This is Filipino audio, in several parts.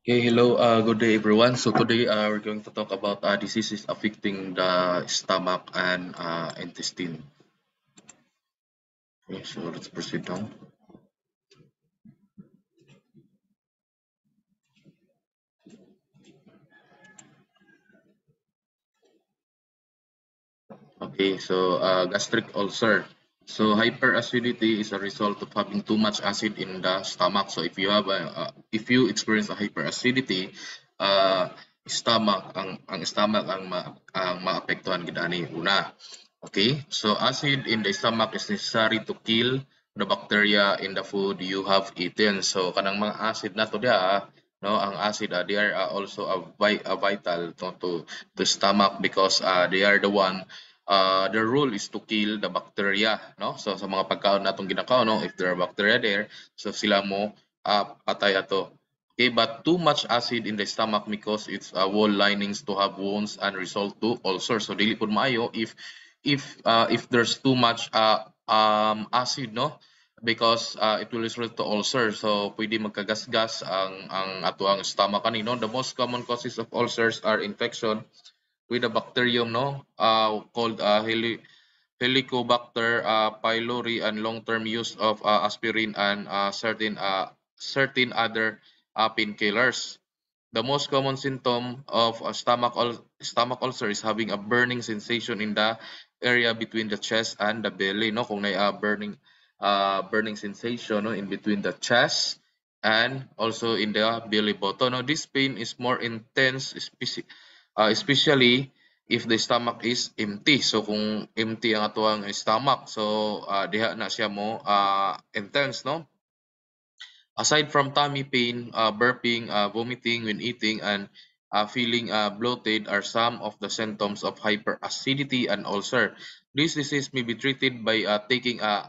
Okay, hello, uh, good day everyone. So today uh, we're going to talk about uh, diseases affecting the stomach and uh, intestine. Okay, so let's proceed now. Okay, so uh, gastric ulcer. So hyperacidity is a result of having too much acid in the stomach. So if you have a, uh, if you experience a hyperacidity, uh, stomach ang ang stomach ang ma, ang maapektuhan gid ani una. Okay? So acid in the stomach is necessary to kill the bacteria in the food you have eaten. So kanang mga acid nato dia no ang acid uh, they are uh, also a, vi a vital to, to the stomach because uh, they are the one uh, the rule is to kill the bacteria, no? So sa mga pagkaon natong ginakaon, no, if there are bacteria there, so sila mo uh, patay ato. Okay, but too much acid in the stomach because its uh, wall linings to have wounds and result to ulcers. So dili pud maayo if if uh, if there's too much uh, um, acid, no? because uh, it will result to ulcer. So, pwede magkagasgas ang, ang ato ang stomach kanino. The most common causes of ulcers are infection, with a bacterium no uh, called uh, heli helicobacter uh, pylori and long-term use of uh, aspirin and uh, certain certain other painkillers. The most common symptom of a stomach ul stomach ulcer is having a burning sensation in the area between the chest and the belly no kung may uh, burning uh, burning sensation no in between the chest and also in the belly button no this pain is more intense specific uh, especially if the stomach is empty. So kung empty ang atuang stomach, so uh, diha na siya mo uh, intense, no? Aside from tummy pain, uh, burping, uh, vomiting when eating, and uh, feeling uh, bloated are some of the symptoms of hyperacidity and ulcer. This disease may be treated by uh, taking a uh,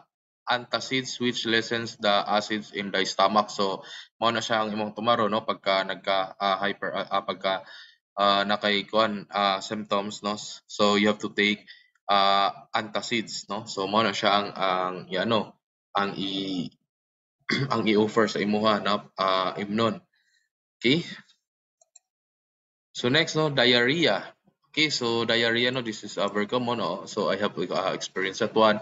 antacids which lessens the acids in the stomach. So, mao na siya ang imong tumaro no pagka nagka uh, hyper uh, pagka uh, na kay kuan uh, symptoms no so you have to take uh, antacids no so mao na siya ang ang ano ang i ang i-offer sa imuha na uh, imnon okay so next no diarrhea okay so diarrhea no this is uh, very common no so i have uh, experienced that one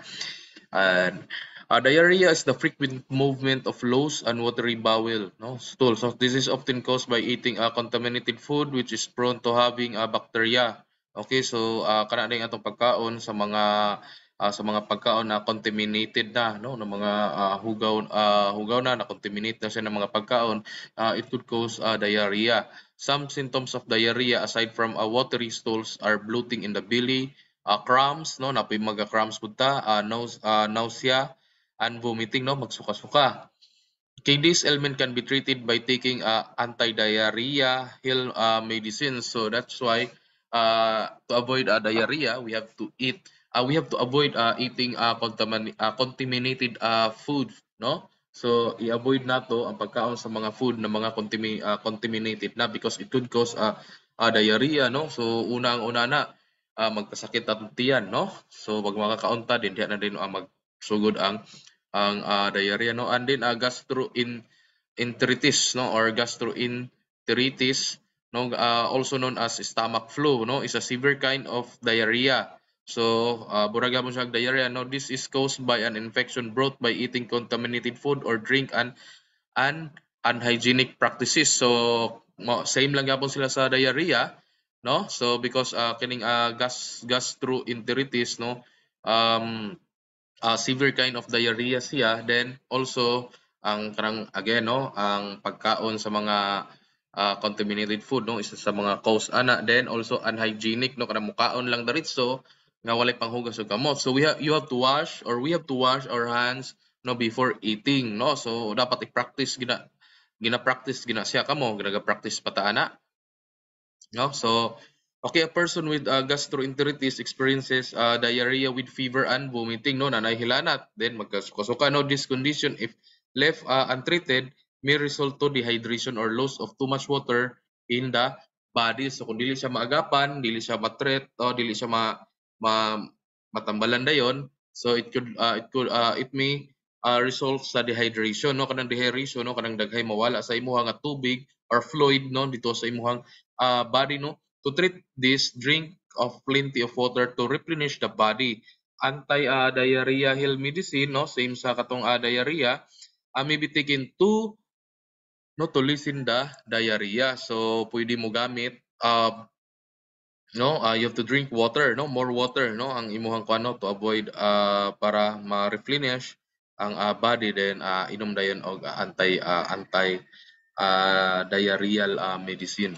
and Uh, diarrhea is the frequent movement of loose and watery bowel, no stool. So this is often caused by eating a uh, contaminated food which is prone to having a uh, bacteria. Okay, so uh, kana ding atong pagkaon sa mga uh, sa mga pagkaon na contaminated na no ng mga uh, hugaw uh, hugaw na na contaminate na siya ng mga pagkaon uh, it could cause uh, diarrhea some symptoms of diarrhea aside from uh, watery stools are bloating in the belly uh, cramps no na mga cramps pud ta uh, nose, uh, nausea and vomiting, no? magsuka-suka. Okay, this element can be treated by taking uh, anti-diarrhea hill uh, medicine. So that's why uh, to avoid uh, diarrhea, we have to eat. Uh, we have to avoid uh, eating uh, contamin uh, contaminated uh, food, no? So i-avoid nato ang pagkaon sa mga food na mga contamin uh, contaminated na because it could cause uh, uh, diarrhea, no? So una ang una na uh, magkasakit at tiyan, no? So wag makakaunta din diyan na din ang magsugod ang ang uh, diarrhea no and then uh, ah, gastroenteritis no or gastroenteritis no uh, also known as stomach flu no is a severe kind of diarrhea so uh, buraga mo siya diarrhea no this is caused by an infection brought by eating contaminated food or drink and and unhygienic practices so same lang gapon sila sa diarrhea no so because uh, kining uh, gas gastroenteritis no um uh, severe kind of diarrhea siya then also ang karang again no ang pagkaon sa mga uh, contaminated food no isa sa mga cause ana then also unhygienic no kanang mukaon lang daritso nga walay panghugas og kamot so we have you have to wash or we have to wash our hands no before eating no so dapat i-practice gina gina-practice gina siya kamo ginaga-practice pata ana no so Okay, a person with uh, gastroenteritis experiences uh, diarrhea with fever and vomiting, no, nanahilanat, then magkasuka. No, this condition, if left uh, untreated, may result to dehydration or loss of too much water in the body. So kung dili siya maagapan, dili siya matreat, o dili siya ma, ma matambalan dayon, so it could uh, it could uh, it may uh, result sa dehydration, no, kanang dehydration, no, kanang daghay mawala sa nga tubig or fluid, no, dito sa imuhang uh, body, no To treat this, drink of plenty of water to replenish the body. Anti-diarrhea hill medicine, no? same sa katong uh, diarrhea, uh, may be to no to lessen the diarrhea. So pwede mo gamit uh, no uh, you have to drink water no more water no ang imuhang kuno to avoid uh, para ma-replenish ang uh, body then uh, inom dayon og anti uh, anti uh, diarrheal uh, medicine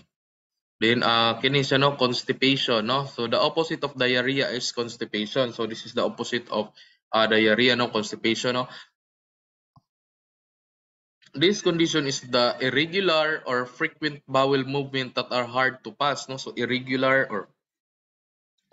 Then uh, ah, kini siya no constipation no. So the opposite of diarrhea is constipation. So this is the opposite of uh, diarrhea no constipation no. This condition is the irregular or frequent bowel movement that are hard to pass no. So irregular or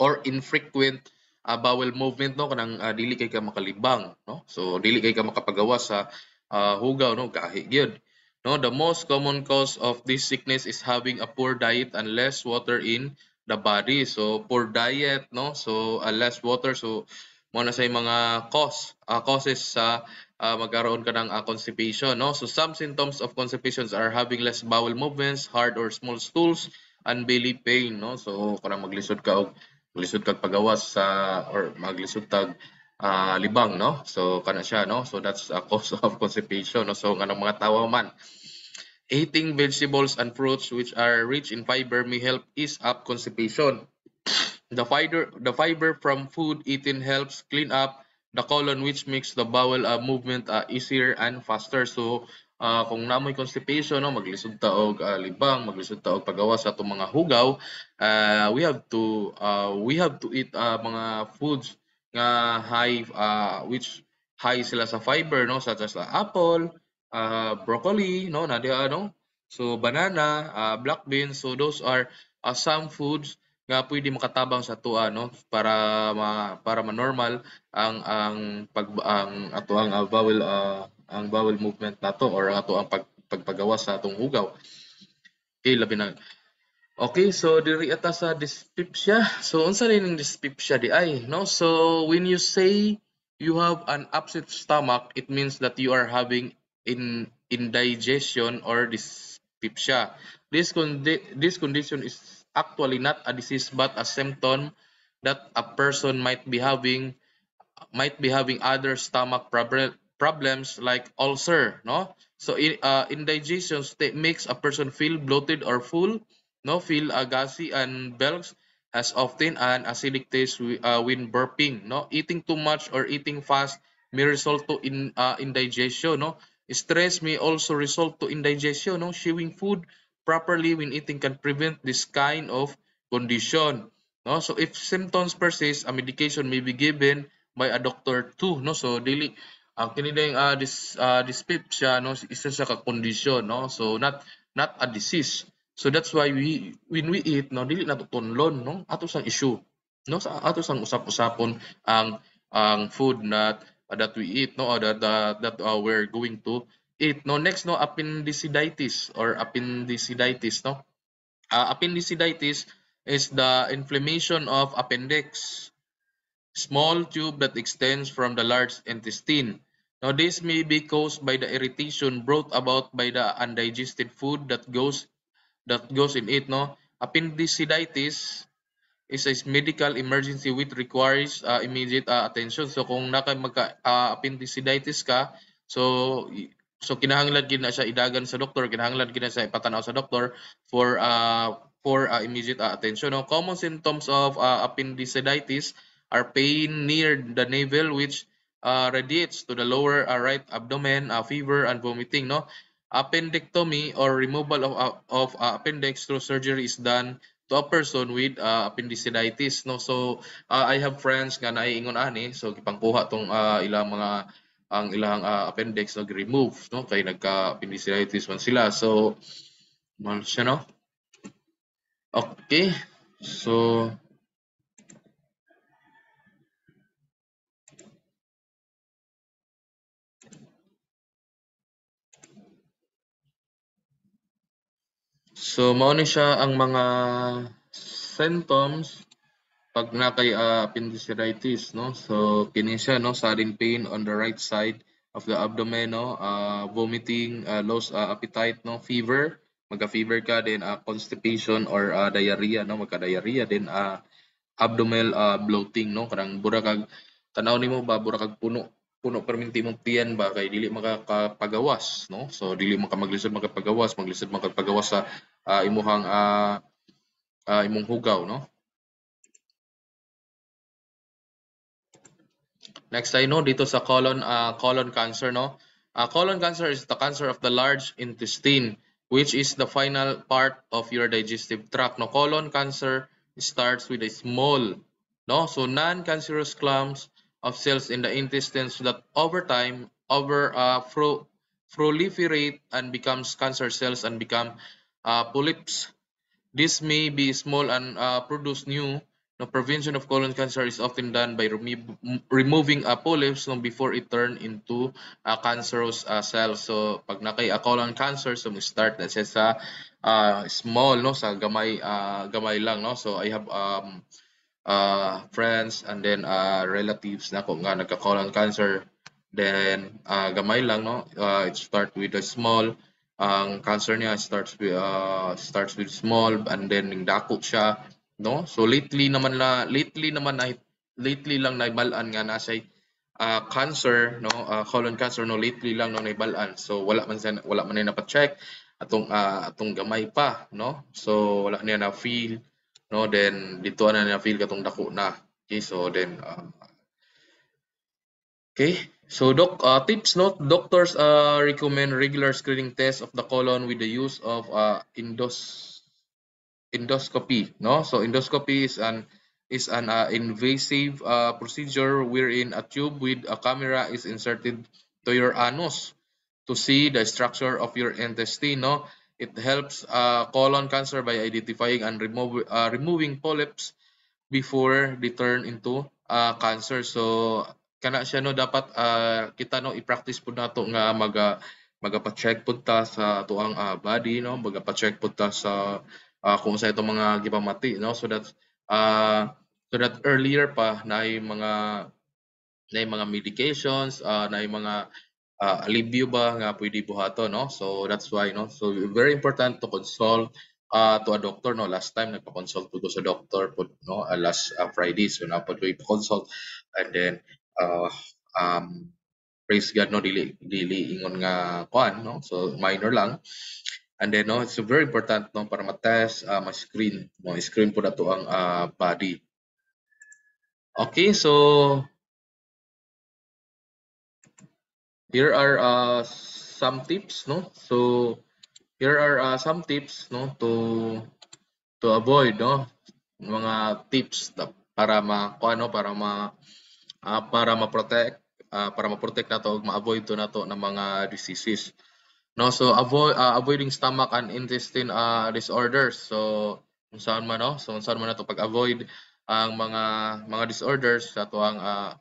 or infrequent uh, bowel movement no kanang uh, dili kay ka makalibang no. So dili kay ka makapagawa sa uh, hugaw no kahi gyud. No, the most common cause of this sickness is having a poor diet and less water in the body. So poor diet, no? So uh, less water. So mo na sa mga cause, uh, causes sa uh, magkaroon ka ng uh, constipation, no? So some symptoms of constipation are having less bowel movements, hard or small stools, and belly pain, no? So kung maglisod ka og maglisod kag pagawas sa or maglisod tag uh, libang no so kana siya no so that's a cause of constipation no so nganong mga tawo man eating vegetables and fruits which are rich in fiber may help ease up constipation the fiber the fiber from food eaten helps clean up the colon which makes the bowel uh, movement uh, easier and faster so uh, kung namoy constipation no maglisod ta og uh, libang maglisod ta og pagawas sa atong mga hugaw uh, we have to uh, we have to eat uh, mga foods uh, high uh, which high sila sa fiber no such as uh, apple uh, broccoli no na di ano so banana uh, black beans so those are uh, some foods nga pwede makatabang sa tuwa no para ma, para ma-normal ang ang pag ang ato ang uh, bowel uh, ang bowel movement nato or ato ang pag, pagpagawa sa atong hugaw Okay, labi na Okay, so diri atas sa dyspepsia. So unsa ning dyspepsia di ay, no? So when you say you have an upset stomach, it means that you are having in indigestion or dyspepsia. This condi this condition is actually not a disease but a symptom that a person might be having might be having other stomach problem problems like ulcer, no? So in, uh, indigestion makes a person feel bloated or full no feel Agassi and Belks has obtained an acidic taste uh, when burping. No, eating too much or eating fast may result to in uh, indigestion. No, stress may also result to indigestion. No, chewing food properly when eating can prevent this kind of condition. No, so if symptoms persist, a medication may be given by a doctor too. No, so daily ang kinilang uh, this uh, dyspepsia no isa siya condition no so not not a disease So that's why we when we eat no dili nato tunlon no ato sang issue no sa ato sang usap-usapon ang ang food na that we eat no or that uh, that uh, we're going to eat no next no appendicitis or appendicitis no uh, appendicitis is the inflammation of appendix small tube that extends from the large intestine now this may be caused by the irritation brought about by the undigested food that goes that goes in it, no? Appendicitis is a medical emergency which requires uh, immediate uh, attention. So kung naka magka uh, appendicitis ka, so so kinahanglan gid na siya idagan sa doktor, kinahanglan gid na siya ipatanaw sa doktor for uh, for uh, immediate uh, attention. No? Common symptoms of uh, appendicitis are pain near the navel which uh, radiates to the lower uh, right abdomen, uh, fever and vomiting, no? Appendectomy or removal of, of uh, appendix through surgery is done to a person with uh, appendicitis no so uh, I have friends nga naingon ani ah, so gipangkuha tong uh, ilang mga ang ilang uh, appendix nag remove no kay nagka appendicitis man sila so man siya no okay so So mao siya ang mga symptoms pag na kay uh, appendicitis no. So kini siya no sudden pain on the right side of the abdomen no, uh, vomiting, uh, loss uh, appetite no, fever, magka-fever ka then uh, constipation or uh, diarrhea no, magka-diarrhea then uh, abdominal uh, bloating no, Karang bura kag tanaw nimo ba bura kag puno puno perminti mong tiyan ba kay dili makakapagawas no so dili man ka maglisod makapagawas maglisod makapagawas sa uh, imuhang uh, uh, imong hugaw no Next tayo no dito sa colon uh, colon cancer no uh, colon cancer is the cancer of the large intestine which is the final part of your digestive tract no colon cancer starts with a small no so non cancerous clumps of cells in the intestines that over time over uh, pro proliferate and becomes cancer cells and become uh, polyps. This may be small and uh, produce new. Now, prevention of colon cancer is often done by remo removing a uh, polyps no, before it turn into a uh, cancerous uh, cell. So, pag na kay a colon cancer, so we start na siya sa uh, small, no, sa gamay, uh, gamay lang. No? So, I have um, uh, friends, and then uh, relatives na kung nga nagka-colon cancer. Then, uh, gamay lang, no? Uh, it start with a small. Ang cancer niya starts with, uh, starts with small and then nagdako siya, no? So, lately naman la, lately naman na, lately lang naibalaan nga na uh, cancer no uh, colon cancer no lately lang no naibalaan so wala man sa wala man na pa-check atong uh, atong gamay pa no so wala niya na feel no then dito na na feel katong dako na okay so then uh, okay so doc uh, tips note. doctors uh, recommend regular screening test of the colon with the use of uh, endos endoscopy no so endoscopy is an is an uh, invasive uh, procedure wherein a tube with a camera is inserted to your anus to see the structure of your intestine no It helps uh, colon cancer by identifying and remove, uh, removing polyps before they turn into uh, cancer. So kana siya no dapat uh, kita no i-practice pud nato nga maga magapa-check pud ta sa tuang uh, body no magapa-check pud ta sa uh, kung sa itong mga gipamati no so that uh, so that earlier pa na mga na mga medications uh, na mga uh, alibyo ba nga pwede buhato no so that's why no so very important to consult uh, to a doctor no last time nagpa-consult ko sa doctor put, no uh, last uh, Friday so na po consult and then uh, um praise God no dili dili ingon nga kuan no so minor lang and then no it's very important no para ma-test uh, ma-screen mo no? screen po na to ang uh, body okay so there are uh, some tips no so here are uh, some tips no to to avoid no mga tips para ma ano para ma uh, para ma-protect uh, para ma-protect nato ug ma-avoid to nato na mga diseases no so avoid uh, ah, avoiding stomach and intestine uh, disorders so kung saan man no so kung saan man nato pag-avoid ang mga mga disorders sa tuang uh,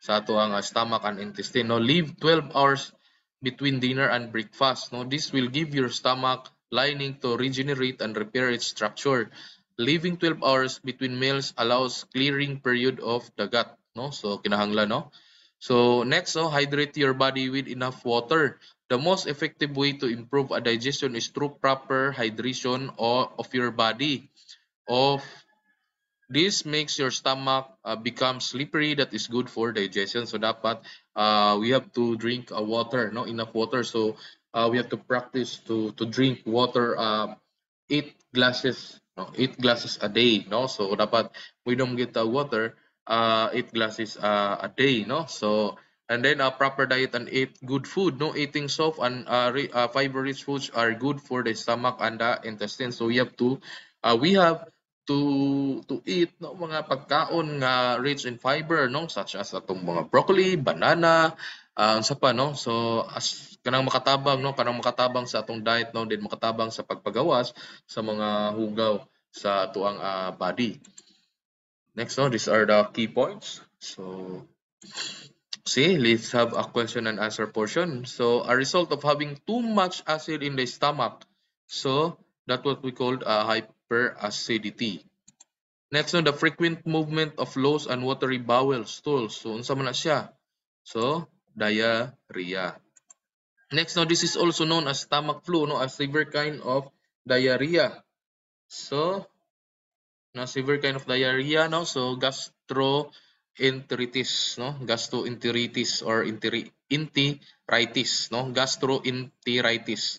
sa ato ang ah, stomach and intestine. No, leave 12 hours between dinner and breakfast. No, this will give your stomach lining to regenerate and repair its structure. Leaving 12 hours between meals allows clearing period of the gut. No, so kinahanglan no. So next, so hydrate your body with enough water. The most effective way to improve a digestion is through proper hydration or of your body of this makes your stomach uh, become slippery that is good for digestion so dapat uh, we have to drink uh, water no enough water so uh, we have to practice to to drink water uh, eight glasses no eight glasses a day no so dapat we don't get the water uh, eight glasses uh, a day no so and then a proper diet and eat good food no eating soft and uh, re, uh, fiber rich foods are good for the stomach and the intestine so we have to uh, we have to to eat no mga pagkaon nga rich in fiber no such as atong mga broccoli, banana, uh, sa pa no. So as kanang makatabang no, kanang makatabang sa atong diet no, din makatabang sa pagpagawas sa mga hugaw sa tuang uh, body. Next no, these are the key points. So See, let's have a question and answer portion. So, a result of having too much acid in the stomach. So, that what we called a uh, per acidity. Next no, the frequent movement of loose and watery bowel stools. So, unsa man siya? So, diarrhea. Next no, this is also known as stomach flu, no, a severe kind of diarrhea. So, na severe kind of diarrhea, no, so gastroenteritis, no, gastroenteritis or enteritis, no, gastroenteritis.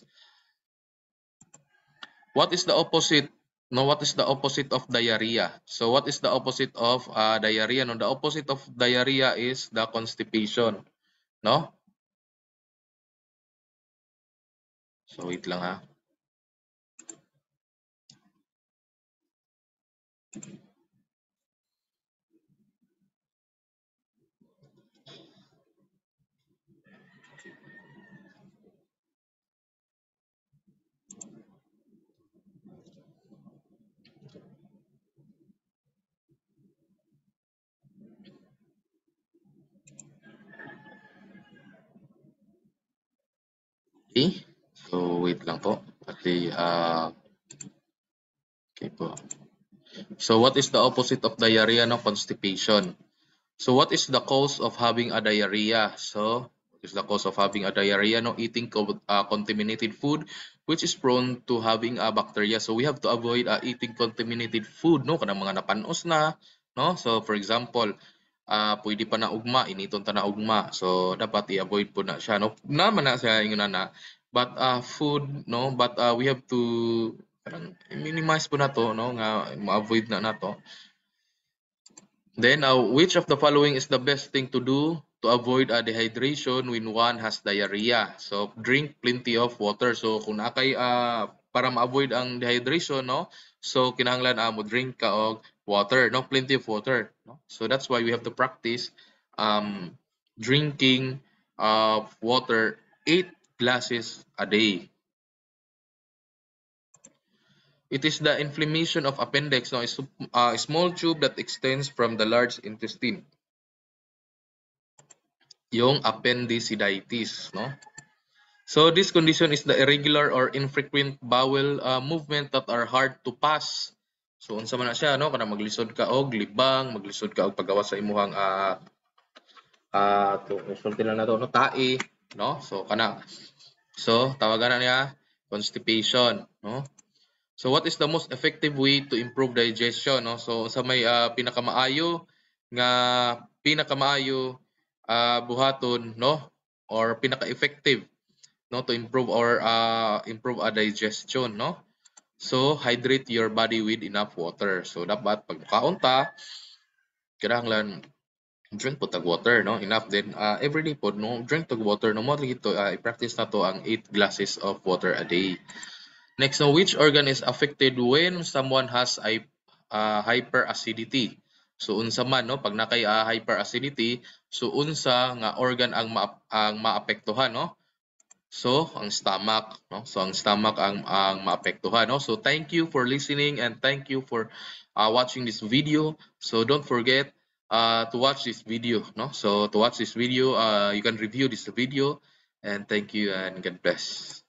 What is the opposite Now, what is the opposite of diarrhea? So what is the opposite of uh, diarrhea? No, the opposite of diarrhea is the constipation. No? So wait lang ha. the uh, okay po. So what is the opposite of diarrhea no constipation? So what is the cause of having a diarrhea? So what is the cause of having a diarrhea no eating uh, contaminated food which is prone to having a bacteria. So we have to avoid uh, eating contaminated food no kanang mga napanos na no. So for example, uh, pwede pa na ugma, initon ta na ugma. So dapat i-avoid po na siya no. Na man na siya ingon na But uh food, no, but uh we have to parang minimize po na to, no, nga ma-avoid na nato. Then, uh, which of the following is the best thing to do to avoid uh, dehydration when one has diarrhea? So, drink plenty of water. So, kung na kay uh, para ma-avoid ang dehydration, no? So, kinahanglan uh, mo drink ka og water, no? Plenty of water, no? So, that's why we have to practice um, drinking uh, water eight classes a day. It is the inflammation of appendix, no, a small tube that extends from the large intestine. Yung appendicitis, no? So this condition is the irregular or infrequent bowel uh, movement that are hard to pass. So unsa man na siya no kana maglisod ka og libang, maglisod ka og pagawas sa imuhang uh, uh to resulte na to, no tai no? So kana so tawagan na niya constipation, no? So what is the most effective way to improve digestion, no? So sa may uh, pinakamaayo nga pinakamaayo uh, buhaton, no? Or pinaka-effective no to improve or uh, improve our digestion, no? So hydrate your body with enough water. So dapat pag makaunta, kinahanglan drink po tag water no enough then uh, every day po no drink tag water no mo dito uh, i-practice na to ang 8 glasses of water a day next no which organ is affected when someone has a uh, hyperacidity so unsa man no pag nakay uh, acidity so unsa nga organ ang ma ang maapektuhan no so ang stomach no so ang stomach ang ang maapektuhan no so thank you for listening and thank you for uh, watching this video so don't forget uh, to watch this video. No, so to watch this video, uh, you can review this video, and thank you and God bless.